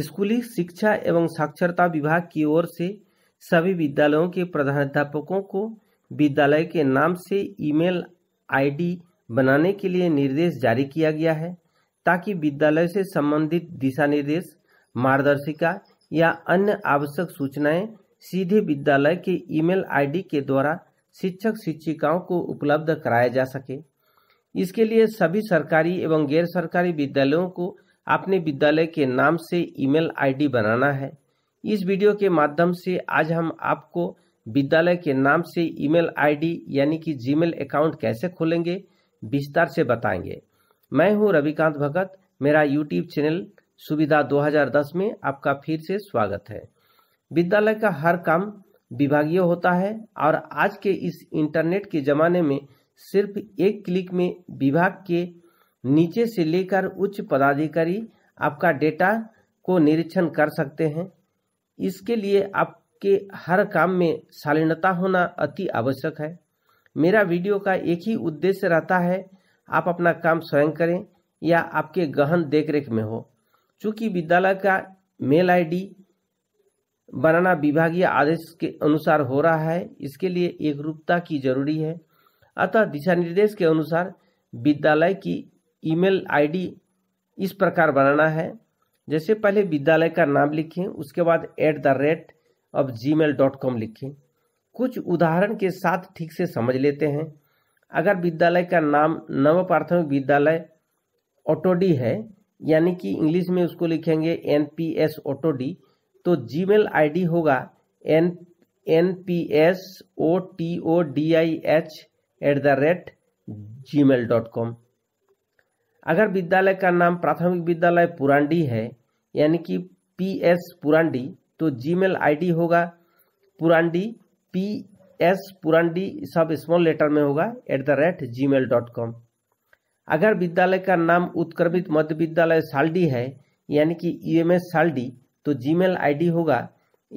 स्कूली शिक्षा एवं साक्षरता विभाग की ओर से सभी विद्यालयों के प्रधानाध्यापकों को विद्यालय के नाम से ईमेल आईडी बनाने के लिए निर्देश जारी किया गया है ताकि विद्यालय से संबंधित दिशा निर्देश मार्गदर्शिका या अन्य आवश्यक सूचनाएं सीधे विद्यालय के ईमेल आईडी के द्वारा शिक्षक शिक्षिकाओं को उपलब्ध कराया जा सके इसके लिए सभी सरकारी एवं गैर सरकारी विद्यालयों को आपने विद्यालय के नाम से ईमेल आईडी बनाना है इस वीडियो के माध्यम से आज हम आपको विद्यालय के नाम से ईमेल आईडी यानी कि जीमेल अकाउंट कैसे खोलेंगे विस्तार से बताएंगे मैं हूं रविकांत भगत मेरा यूट्यूब चैनल सुविधा 2010 में आपका फिर से स्वागत है विद्यालय का हर काम विभागीय होता है और आज के इस इंटरनेट के ज़माने में सिर्फ एक क्लिक में विभाग के नीचे से लेकर उच्च पदाधिकारी आपका डेटा को निरीक्षण कर सकते हैं इसके लिए आपके हर काम में शालीनता होना अति आवश्यक है मेरा वीडियो का एक ही उद्देश्य रहता है आप अपना काम स्वयं करें या आपके गहन देखरेख में हो चूँकि विद्यालय का मेल आईडी बनाना विभागीय आदेश के अनुसार हो रहा है इसके लिए एक रूपता की जरूरी है अतः दिशा निर्देश के अनुसार विद्यालय की ईमेल आईडी इस प्रकार बनाना है जैसे पहले विद्यालय का नाम लिखें उसके बाद at the rate of Gmail dot com लिखें कुछ उदाहरण के साथ ठीक से समझ लेते हैं अगर विद्यालय का नाम नव प्राथमिक विद्यालय ऑटोडी है यानी कि इंग्लिश में उसको लिखेंगे एन पी एस ऑटोडी तो जी मेल आई होगा N N P S O T O D I H at the rate Gmail dot com अगर विद्यालय का नाम प्राथमिक विद्यालय पुरांडी है यानी कि पी एस पुरांडी तो जीमेल आईडी होगा पुरांडी पी एस पुरांडी सब स्मॉल लेटर में होगा at the rate Gmail dot com अगर विद्यालय का नाम उत्क्रमित मध्य विद्यालय साल्डी है यानी कि यू एम एस साल्डी तो जी मेल आई होगा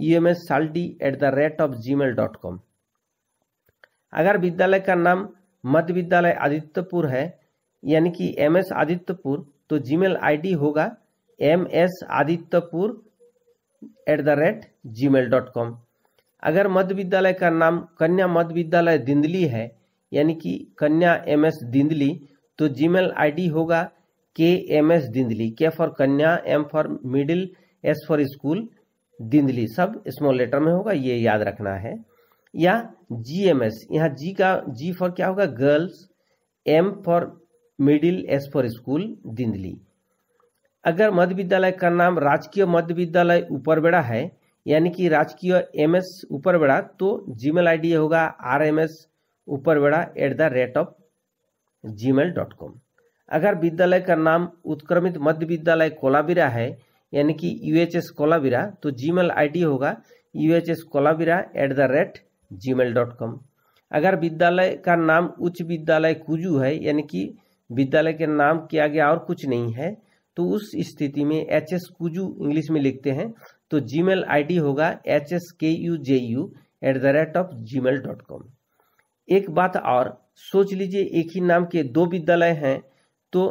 U M S Saldi at the rate of Gmail dot com अगर विद्यालय का नाम मध्य विद्यालय आदित्यपुर है यानी कि एम एस आदित्यपुर तो जीमेल आईडी होगा M S Adityapur at the rate Gmail dot com अगर मध्य विद्यालय का नाम कन्या मध्य विद्यालय दिंदली है यानी कि कन्या एम एस दिंदली तो जी मेल आई होगा के एम एस दिंदली के फॉर कन्या M for middle S for school Dindli सब स्मॉल लेटर में होगा ये याद रखना है या जी एम एस यहाँ जी का जी फॉर क्या होगा girls M for middle S for school Dindli अगर मध्य विद्यालय का नाम राजकीय मध्य विद्यालय ऊपरबेड़ा है यानी कि राजकीय एम एस ऊपरबेड़ा तो जीमेल आईडी होगा R M S Uparbera at the rate of Gmail dot com अगर विद्यालय का नाम उत्क्रमित मध्य विद्यालय कोलाबिरा है यानी कि यू एच एस कोलाबिरा तो जी मेल आई होगा U H S Kolabira at the rate Gmail dot com अगर विद्यालय का नाम उच्च विद्यालय कुजू है यानी कि विद्यालय के नाम किया गया और कुछ नहीं है तो उस स्थिति में एच एस कुजू इंग्लिश में लिखते हैं तो जी मेल आई होगा H S K U J U at the rate of Gmail dot com एक बात और सोच लीजिए एक ही नाम के दो विद्यालय हैं तो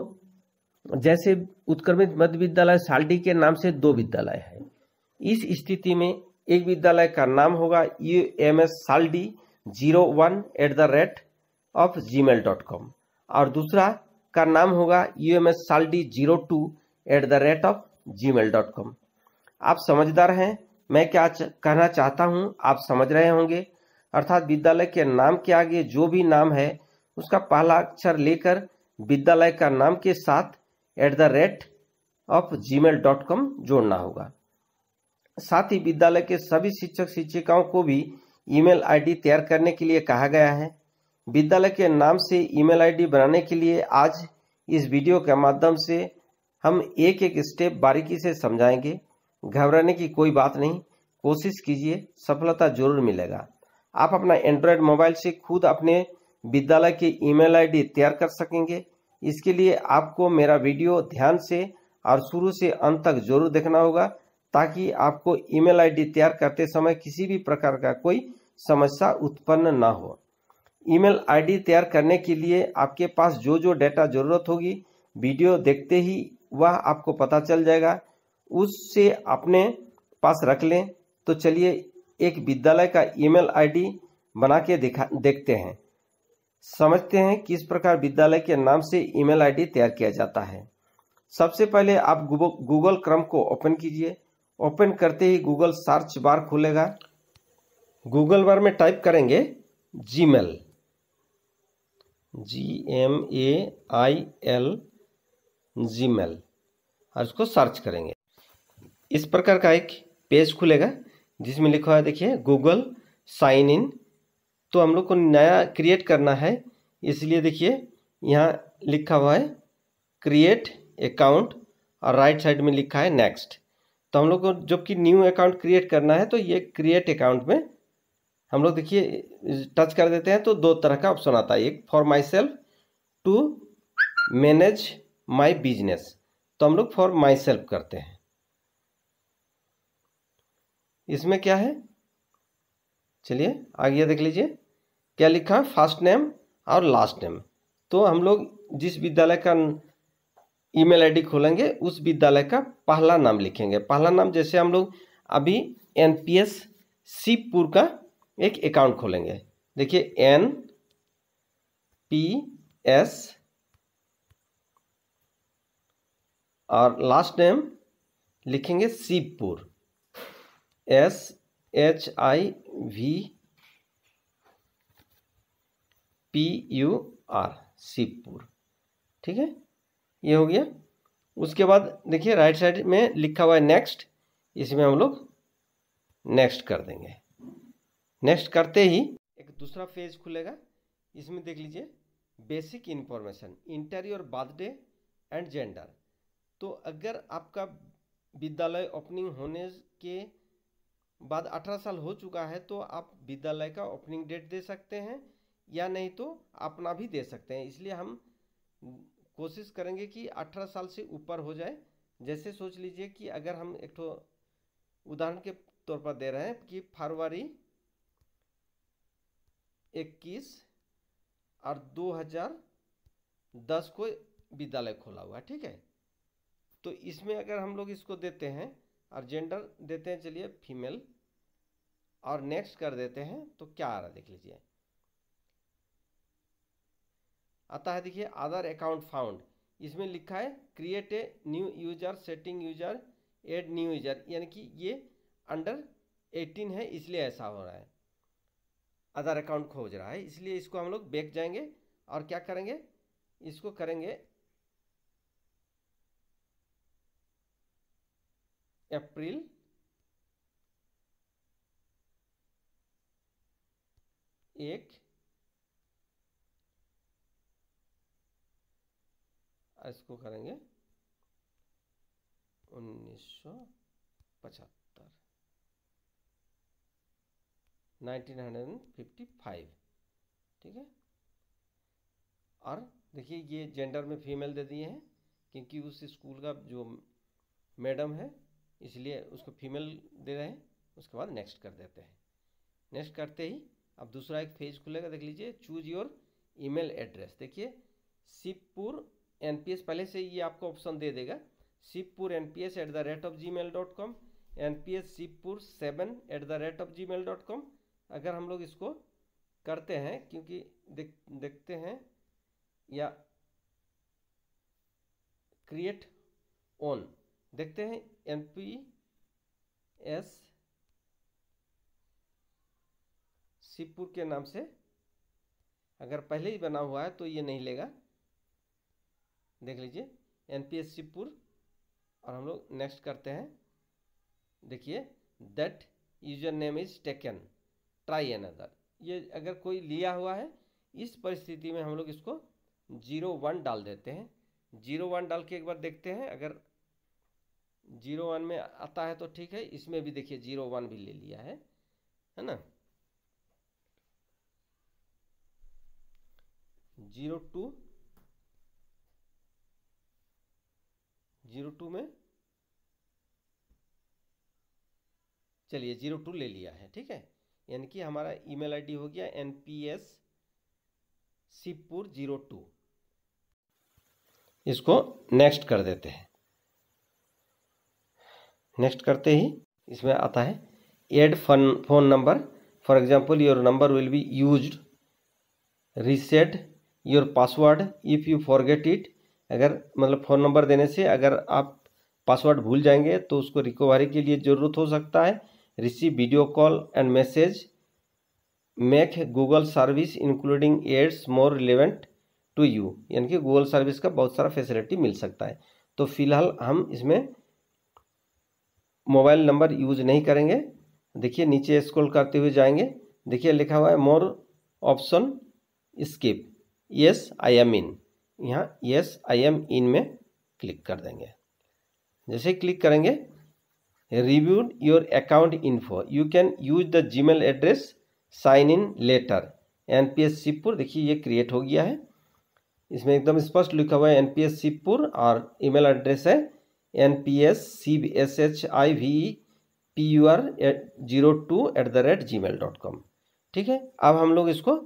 जैसे उत्क्रमित मध्य विद्यालय साल्डी के नाम से दो विद्यालय है इस स्थिति में एक विद्यालय का नाम होगा U M S Saldi zero one at the rate of Gmail dot com और दूसरा का नाम होगा U M S zero two at the rate of Gmail dot com आप समझदार हैं मैं क्या कहना चाहता हूँ आप समझ रहे होंगे अर्थात विद्यालय के नाम के आगे जो भी नाम है उसका पहला अक्षर लेकर विद्यालय का नाम के साथ at the rate of Gmail dot com जोड़ना होगा साथ ही विद्यालय के सभी शिक्षक शिक्षिकाओं को भी ईमेल आईडी तैयार करने के लिए कहा गया है विद्यालय के नाम से ईमेल आईडी बनाने के लिए आज इस वीडियो के माध्यम से हम एक एक स्टेप बारीकी से समझाएंगे घबराने की कोई बात नहीं कोशिश कीजिए सफलता जरूर मिलेगा आप अपना एंड्रॉयड मोबाइल से खुद अपने विद्यालय की ईमेल आईडी तैयार कर सकेंगे इसके लिए आपको मेरा वीडियो ध्यान से और शुरू से अंत तक जरूर देखना होगा ताकि आपको ईमेल आईडी तैयार करते समय किसी भी प्रकार का कोई समस्या उत्पन्न ना हो ईमेल आईडी तैयार करने के लिए आपके पास जो जो डेटा जरूरत होगी वीडियो देखते ही वह आपको पता चल जाएगा उससे अपने पास रख लें तो चलिए एक विद्यालय का ईमेल आईडी बना के देखते हैं समझते हैं किस प्रकार विद्यालय के नाम से ईमेल आईडी तैयार किया जाता है सबसे पहले आप गूगल क्रम को ओपन कीजिए ओपन करते ही गूगल सर्च बार खुलेगा गूगल बार में टाइप करेंगे Gmail G M A I L Gmail और इसको सर्च करेंगे इस प्रकार का एक पेज खुलेगा जिसमें लिखा हुआ है देखिए गूगल साइन इन तो हम लोग को नया क्रिएट करना है इसलिए देखिए यहाँ लिखा हुआ है क्रिएट अकाउंट और राइट साइड में लिखा है नेक्स्ट तो हम लोग को जबकि न्यू अकाउंट क्रिएट करना है तो ये क्रिएट अकाउंट में हम लोग देखिए टच कर देते हैं तो दो तरह का ऑप्शन आता है एक for myself to manage my business तो हम लोग फॉर माई सेल्फ करते हैं इसमें क्या है चलिए आगे देख लीजिए क्या लिखा है फर्स्ट नेम और लास्ट नेम तो हम लोग जिस विद्यालय का ईमेल आईडी खोलेंगे उस विद्यालय का पहला नाम लिखेंगे पहला नाम जैसे हम लोग अभी एनपीएस शिवपुर का एक अकाउंट खोलेंगे देखिए एन पी एस और लास्ट नेम लिखेंगे Shivpur S H I V P U R Shivpur ठीक है ये हो गया उसके बाद देखिए राइट साइड में लिखा हुआ है नेक्स्ट इसमें हम लोग नेक्स्ट कर देंगे नेक्स्ट करते ही एक दूसरा पेज खुलेगा इसमें देख लीजिए बेसिक इन्फॉर्मेशन इंटरव्यू और बर्थडे एंड जेंडर तो अगर आपका विद्यालय ओपनिंग होने के बाद अठारह साल हो चुका है तो आप विद्यालय का ओपनिंग डेट दे सकते हैं या नहीं तो अपना भी दे सकते हैं इसलिए हम कोशिश करेंगे कि अठारह साल से ऊपर हो जाए जैसे सोच लीजिए कि अगर हम एक उदाहरण के तौर पर दे रहे हैं कि फरवरी इक्कीस और 2010 को विद्यालय खोला हुआ है ठीक है तो इसमें अगर हम लोग इसको देते हैं और जेंडर देते हैं चलिए फीमेल और नेक्स्ट कर देते हैं तो क्या आ रहा है देख लीजिए आता है देखिए अदर अकाउंट फाउंड इसमें लिखा है create a new user setting user add new user यानी कि ये अंडर 18 है इसलिए ऐसा हो रहा है अदर अकाउंट खोज रहा है इसलिए इसको हम लोग बैक जाएंगे और क्या करेंगे इसको करेंगे अप्रैल एक इसको करेंगे उन्नीस सौ पचहत्तर 1955 ठीक है और देखिए ये जेंडर में फीमेल दे दिए हैं क्योंकि उस स्कूल का जो मैडम है इसलिए उसको फीमेल दे रहे हैं उसके बाद नेक्स्ट कर देते हैं नेक्स्ट करते ही अब दूसरा एक पेज खुलेगा देख लीजिए चूज योर ईमेल एड्रेस देखिए शिवपुर एन पहले से ये आपको ऑप्शन दे देगा Shivpur N P S at the rate of Gmail dot com N P S Shivpur seven at the rate of Gmail dot com अगर हम लोग इसको करते हैं क्योंकि देख देखते हैं या क्रिएट ऑन देखते हैं एम पी एस शिवपुर के नाम से अगर पहले ही बना हुआ है तो ये नहीं लेगा देख लीजिए एन पी एस शिवपुर और हम लोग नेक्स्ट करते हैं देखिए that username is taken try another ये अगर कोई लिया हुआ है इस परिस्थिति में हम लोग इसको जीरो वन डाल देते हैं जीरो वन डाल के एक बार देखते हैं अगर जीरो वन में आता है तो ठीक है इसमें भी देखिए जीरो वन भी ले लिया है है ना जीरो टू जीरो टू में चलिए जीरो टू ले लिया है ठीक है यानी कि हमारा ईमेल आईडी हो गया N P S Shivpur zero two इसको नेक्स्ट कर देते हैं नेक्स्ट करते ही इसमें आता है add phone phone number for example your number will be use reset your password if you forget it अगर मतलब फ़ोन नंबर देने से अगर आप पासवर्ड भूल जाएंगे तो उसको रिकवरी के लिए ज़रूरत हो सकता है receive video call and message make google service including ads more relevant to you यानी कि google service का बहुत सारा फैसिलिटी मिल सकता है तो फिलहाल हम इसमें मोबाइल नंबर यूज नहीं करेंगे देखिए नीचे स्क्रॉल करते हुए जाएंगे देखिए लिखा हुआ है more option skip yes I am in यहाँ यस आई एम इन में क्लिक कर देंगे जैसे क्लिक करेंगे reviewed your account info you can use the gmail address sign in later N P S Shivpur देखिए ये क्रिएट हो गया है इसमें एकदम स्पष्ट लिखा हुआ है एन पी एस शिवपुर और ईमेल एड्रेस है N P S C S H I V P U R zero two at the rate Gmail dot com ठीक है अब हम लोग इसको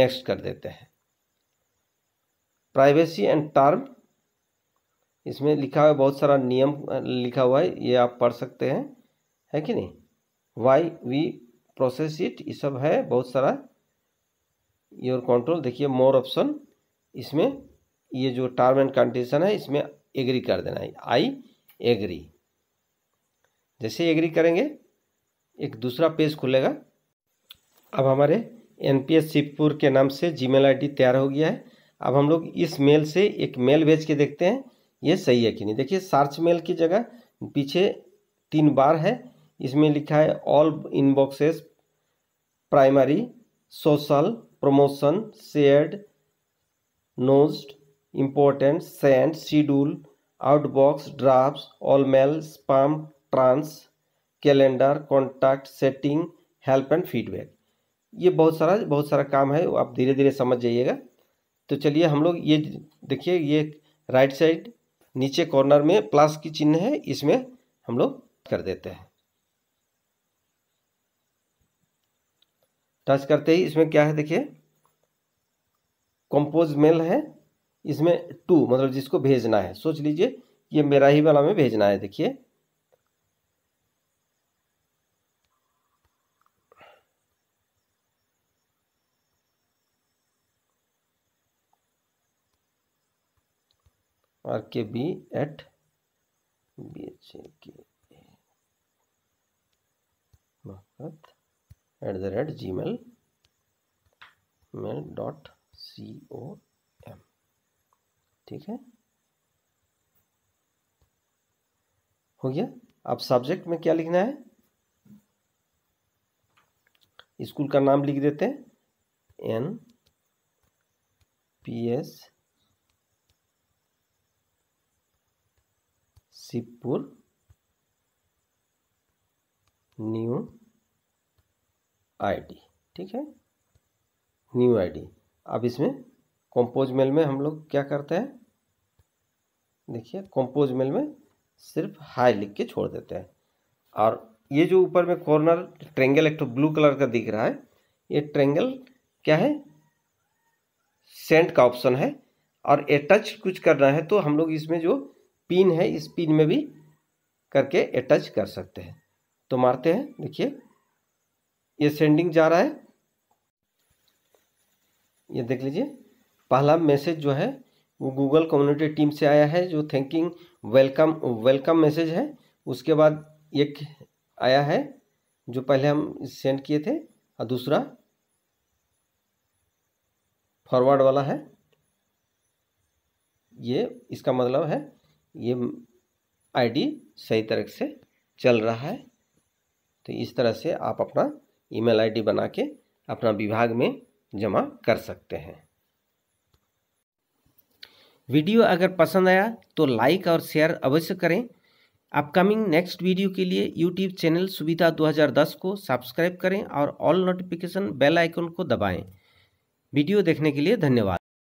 नेक्स्ट कर देते हैं प्राइवेसी एंड टर्म इसमें लिखा हुआ बहुत सारा नियम लिखा हुआ है ये आप पढ़ सकते हैं है कि नहीं वाई वी प्रोसेस इट ये सब है बहुत सारा योर कंट्रोल देखिए मोर ऑप्शन इसमें ये जो टर्म एंड कंडीशन है इसमें एग्री कर देना है आई एग्री जैसे एग्री करेंगे एक दूसरा पेज खुलेगा अब हमारे एन पी एस शिवपुर के नाम से जी मेल आई तैयार हो गया है अब हम लोग इस मेल से एक मेल भेज के देखते हैं ये सही है कि नहीं देखिए सर्च मेल की जगह पीछे तीन बार है इसमें लिखा है all inboxes primary social promotion shared snoozed important send schedule outbox draft all mail spam trash calendar contact setting help and feedback ये बहुत सारा बहुत सारा काम है आप धीरे धीरे समझ जाइएगा तो चलिए हम लोग ये देखिए ये राइट साइड नीचे कॉर्नर में प्लस की चिन्ह है इसमें हम लोग कर देते हैं टच करते ही इसमें क्या है देखिए कंपोज मेल है इसमें टू मतलब जिसको भेजना है सोच लीजिए ये मेरा ही वाला में भेजना है देखिए R K B at B H A K at the rate Gmail mail dot C O M ठीक है हो गया अब सब्जेक्ट में क्या लिखना है स्कूल का नाम लिख देते हैं N P S Shivpur new ID ठीक है न्यू आईडी अब इसमें कंपोज मेल में हम लोग क्या करते हैं देखिए कंपोज मेल में सिर्फ हाई लिख के छोड़ देते हैं और ये जो ऊपर में कॉर्नर ट्रेंगल एक तो ब्लू कलर का दिख रहा है ये ट्रेंगल क्या है सेंट का ऑप्शन है और एटच कुछ करना है तो हम लोग इसमें जो पिन है इस पिन में भी करके अटैच कर सकते हैं तो मारते हैं देखिए ये सेंडिंग जा रहा है ये देख लीजिए पहला मैसेज जो है वो गूगल कम्युनिटी टीम से आया है जो थैंकिंग वेलकम वेलकम मैसेज है उसके बाद एक आया है जो पहले हम सेंड किए थे और दूसरा फॉरवर्ड वाला है ये इसका मतलब है ये आईडी सही तरह से चल रहा है तो इस तरह से आप अपना ईमेल आईडी बना के अपना विभाग में जमा कर सकते हैं वीडियो अगर पसंद आया तो लाइक और शेयर अवश्य करें अपकमिंग नेक्स्ट वीडियो के लिए यूट्यूब चैनल सुविधा 2010 को सब्सक्राइब करें और ऑल नोटिफिकेशन बेल आइकन को दबाएं। वीडियो देखने के लिए धन्यवाद